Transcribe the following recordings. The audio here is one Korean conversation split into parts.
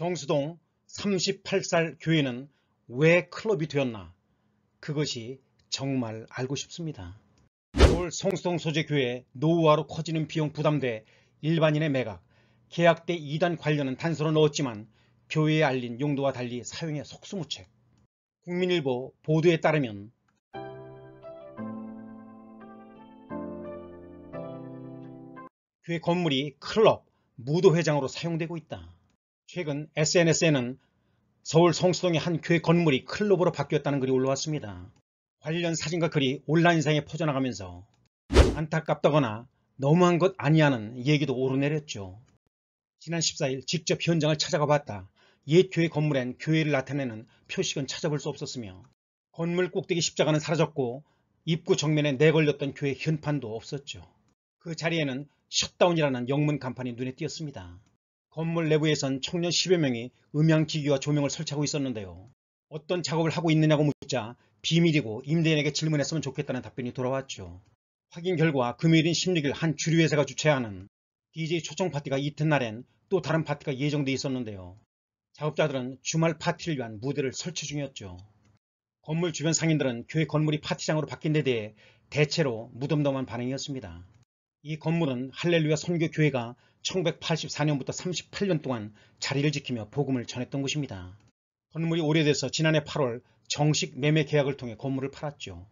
정수동 38살 교회는 왜 클럽이 되었나? 그것이 정말 알고 싶습니다. 서울 성수동 소재교회 노후화로 커지는 비용 부담돼 일반인의 매각, 계약대 2단 관련은 단서로 넣었지만 교회에 알린 용도와 달리 사용에 속수무책. 국민일보 보도에 따르면 교회 건물이 클럽, 무도회장으로 사용되고 있다. 최근 SNS에는 서울 성수동의 한 교회 건물이 클럽으로 바뀌었다는 글이 올라왔습니다. 관련 사진과 글이 온라인상에 퍼져나가면서 안타깝다거나 너무한 것 아니냐는 얘기도 오르내렸죠. 지난 14일 직접 현장을 찾아가 봤다. 옛 교회 건물엔 교회를 나타내는 표식은 찾아볼 수 없었으며 건물 꼭대기 십자가는 사라졌고 입구 정면에 내걸렸던 교회 현판도 없었죠. 그 자리에는 셧다운이라는 영문 간판이 눈에 띄었습니다. 건물 내부에선 청년 10여 명이 음향기기와 조명을 설치하고 있었는데요. 어떤 작업을 하고 있느냐고 묻자 비밀이고 임대인에게 질문했으면 좋겠다는 답변이 돌아왔죠. 확인 결과 금요일인 16일 한 주류회사가 주최하는 DJ 초청 파티가 이튿날엔 또 다른 파티가 예정돼 있었는데요. 작업자들은 주말 파티를 위한 무대를 설치 중이었죠. 건물 주변 상인들은 교회 건물이 파티장으로 바뀐 데 대해 대체로 무덤덤한 반응이었습니다. 이 건물은 할렐루야 선교교회가 1984년부터 38년 동안 자리를 지키며 복음을 전했던 곳입니다. 건물이 오래돼서 지난해 8월 정식 매매 계약을 통해 건물을 팔았죠.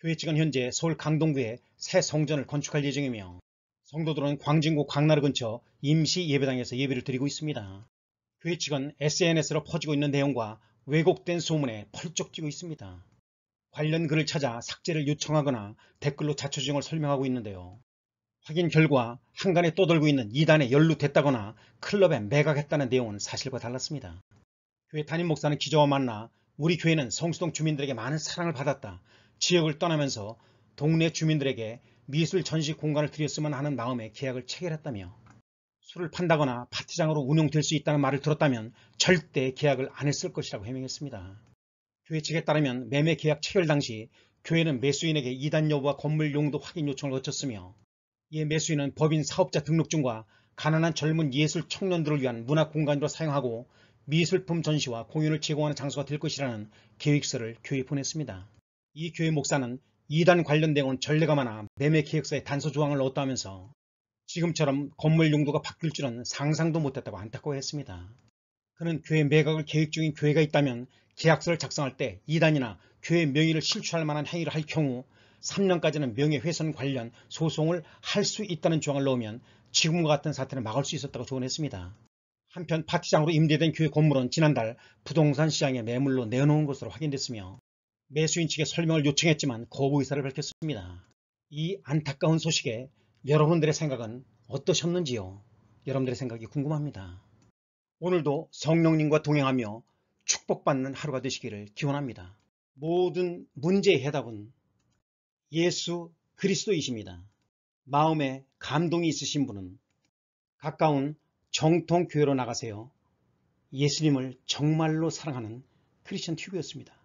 교회 측은 현재 서울 강동구에 새 성전을 건축할 예정이며 성도들은 광진구 광나루 근처 임시 예배당에서 예배를 드리고 있습니다. 교회 측은 SNS로 퍼지고 있는 내용과 왜곡된 소문에 펄쩍 뛰고 있습니다. 관련 글을 찾아 삭제를 요청하거나 댓글로 자초지종을 설명하고 있는데요. 확인 결과 한간에 떠돌고 있는 이단에 연루됐다거나 클럽에 매각했다는 내용은 사실과 달랐습니다. 교회 담임 목사는 기자와 만나 우리 교회는 성수동 주민들에게 많은 사랑을 받았다. 지역을 떠나면서 동네 주민들에게 미술 전시 공간을 드렸으면 하는 마음에 계약을 체결했다며 술을 판다거나 파티장으로 운영될수 있다는 말을 들었다면 절대 계약을 안 했을 것이라고 해명했습니다. 교회 측에 따르면 매매 계약 체결 당시 교회는 매수인에게 이단 여부와 건물 용도 확인 요청을 거쳤으며 이에 매수인은 법인 사업자 등록증과 가난한 젊은 예술 청년들을 위한 문화 공간으로 사용하고 미술품 전시와 공연을 제공하는 장소가 될 것이라는 계획서를 교회에 보냈습니다. 이 교회 목사는 이단 관련 대응은 전례가 많아 매매 계획서에 단서 조항을 넣었다면서 지금처럼 건물 용도가 바뀔 줄은 상상도 못했다고 안타까워했습니다. 그는 교회 매각을 계획 중인 교회가 있다면 계약서를 작성할 때 이단이나 교회 명의를 실추할 만한 행위를 할 경우 3년까지는 명예훼손 관련 소송을 할 수 있다는 조항을 넣으면 지금과 같은 사태를 막을 수 있었다고 조언했습니다. 한편 파티장으로 임대된 교회 건물은 지난달 부동산 시장에 매물로 내놓은 것으로 확인됐으며 매수인 측에 설명을 요청했지만 거부 의사를 밝혔습니다. 이 안타까운 소식에 여러분들의 생각은 어떠셨는지요? 여러분들의 생각이 궁금합니다. 오늘도 성령님과 동행하며 축복받는 하루가 되시기를 기원합니다. 모든 문제의 해답은 예수 그리스도이십니다. 마음에 감동이 있으신 분은 가까운 정통교회로 나가세요. 예수님을 정말로 사랑하는 크리스천 튜브였습니다.